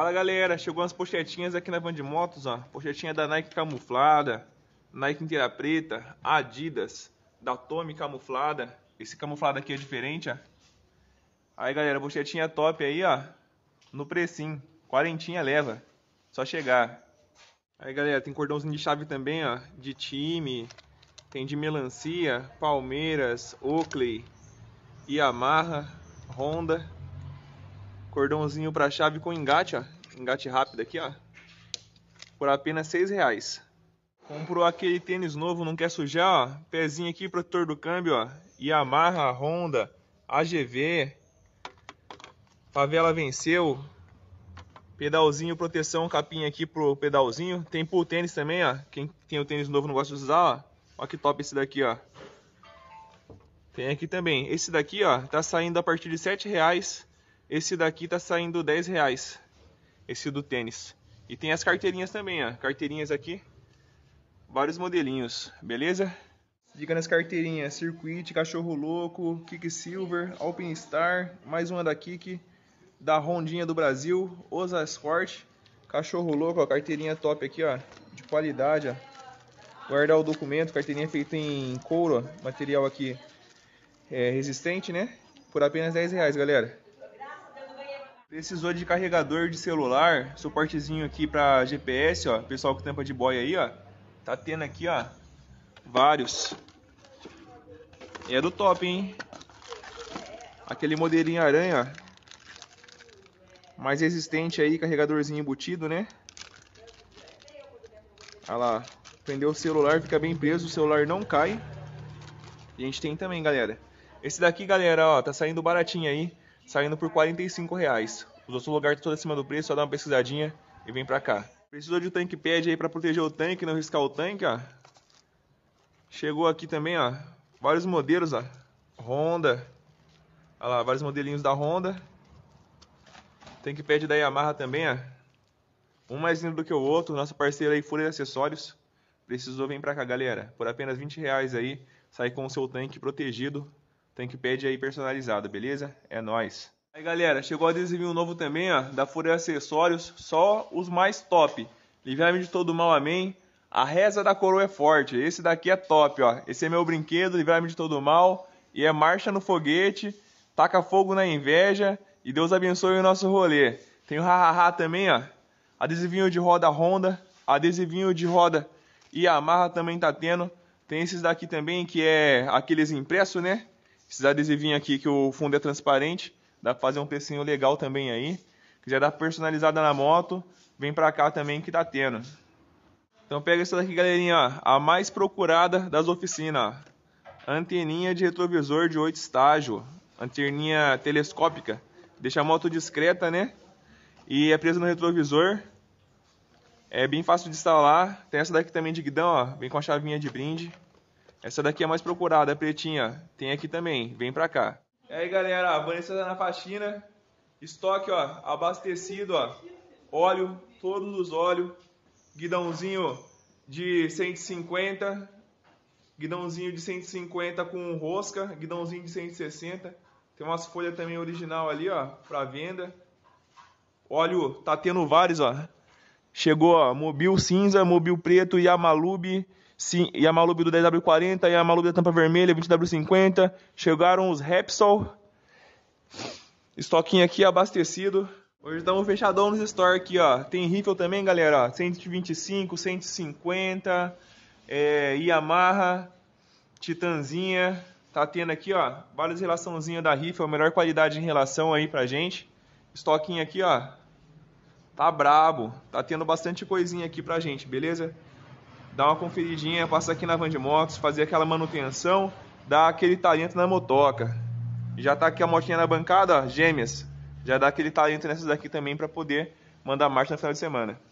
Fala galera, chegou umas pochetinhas aqui na Van de Motos, ó. Pochetinha da Nike camuflada, Nike inteira preta, Adidas, da Tommy camuflada. Esse camuflado aqui é diferente, ó. Aí galera, pochetinha top aí, ó. No precinho, quarentinha leva, só chegar. Aí galera, tem cordãozinho de chave também, ó, de time, tem de melancia, Palmeiras, Oakley, Yamaha, Honda. Cordãozinho para chave com engate, ó. Engate rápido aqui, ó. Por apenas seis reais. Comprou aquele tênis novo, não quer sujar, ó. Pezinho aqui, protetor do câmbio, ó. Yamaha, Honda, AGV. Favela venceu. Pedalzinho, proteção, capinha aqui pro pedalzinho. Tem pro tênis também, ó. Quem tem o tênis novo não gosta de usar, ó. Ó que top esse daqui, ó. Tem aqui também. Esse daqui, ó, tá saindo a partir de R$ 7,00. Esse daqui tá saindo 10 reais. Esse do tênis. E tem as carteirinhas também, ó. Carteirinhas aqui. Vários modelinhos, beleza? Dica nas carteirinhas, Circuit, Cachorro Louco, Silver, Alpine Star, mais uma da Kick, da Rondinha do Brasil, Osa Sport, Cachorro Louco, ó, carteirinha top aqui, ó, de qualidade, ó. Guardar o documento, carteirinha feita em couro, ó, material aqui é, resistente, né? Por apenas 10 reais, galera. Precisou de carregador de celular, suportezinho aqui para GPS, ó. Pessoal que tampa de boy aí, ó. Tá tendo aqui, ó. Vários. E é do top, hein? Aquele modelinho aranha, ó. Mais resistente aí, carregadorzinho embutido, né? Olha lá. Prendeu o celular, fica bem preso, o celular não cai. E a gente tem também, galera. Esse daqui, galera, ó, tá saindo baratinho aí saindo por 45 reais. Os outros lugares todos acima do preço, só dá uma pesquisadinha e vem pra cá. Precisou de um tanque pad aí pra proteger o tanque, não riscar o tanque, ó. Chegou aqui também, ó, vários modelos, ó. Honda. Olha lá, vários modelinhos da Honda. Tanque pad da Yamaha também, ó. Um mais lindo do que o outro, Nossa parceira aí, Folha de Acessórios. Precisou vir pra cá, galera. Por apenas 20 reais aí, sai com o seu tanque protegido Tankpad aí personalizada, beleza? É nós. Aí galera, chegou a adesivinho novo também, ó, da Fureu Acessórios, só os mais top. Livrar-me de todo mal, amém. A reza da coroa é forte, esse daqui é top, ó. Esse é meu brinquedo, livrar-me de todo mal. E é marcha no foguete, taca fogo na inveja e Deus abençoe o nosso rolê. Tem o hahaha também, ó. Adesivinho de roda Honda, adesivinho de roda Yamaha também tá tendo. Tem esses daqui também que é aqueles impressos, né? Esses adesivinhos aqui que o fundo é transparente, dá pra fazer um pecinho legal também aí. Quiser dar personalizada na moto, vem pra cá também que tá tendo. Então pega essa daqui, galerinha, ó, a mais procurada das oficinas. Ó. Anteninha de retrovisor de 8 estágio, anteninha telescópica. Deixa a moto discreta, né? E é presa no retrovisor. É bem fácil de instalar. Tem essa daqui também de guidão, ó. Vem com a chavinha de brinde. Essa daqui é mais procurada, é pretinha. Tem aqui também, vem pra cá. E aí, galera, a Vanessa tá na faxina. Estoque, ó, abastecido, ó. Óleo, todos os óleos. Guidãozinho de 150. Guidãozinho de 150 com rosca. Guidãozinho de 160. Tem umas folhas também original ali, ó, pra venda. Óleo, tá tendo vários, ó. Chegou, ó, Mobil cinza, Mobil preto, Yamalube Sim, malube do 10W40, e malube da tampa vermelha, 20W50. Chegaram os Repsol. Estoquinho aqui abastecido. Hoje estamos fechadão nos store aqui, ó. Tem rifle também, galera, ó. 125, 150, é, Yamaha, Titanzinha. Tá tendo aqui, ó, várias relaçãozinhas da rifle, melhor qualidade em relação aí pra gente. Estoquinho aqui, ó. Tá brabo. Tá tendo bastante coisinha aqui pra gente, beleza? dar uma conferidinha, passar aqui na Van de Motos, fazer aquela manutenção, dar aquele talento na motoca. Já tá aqui a motinha na bancada, ó, gêmeas. Já dá aquele talento nessas daqui também para poder mandar marcha no final de semana.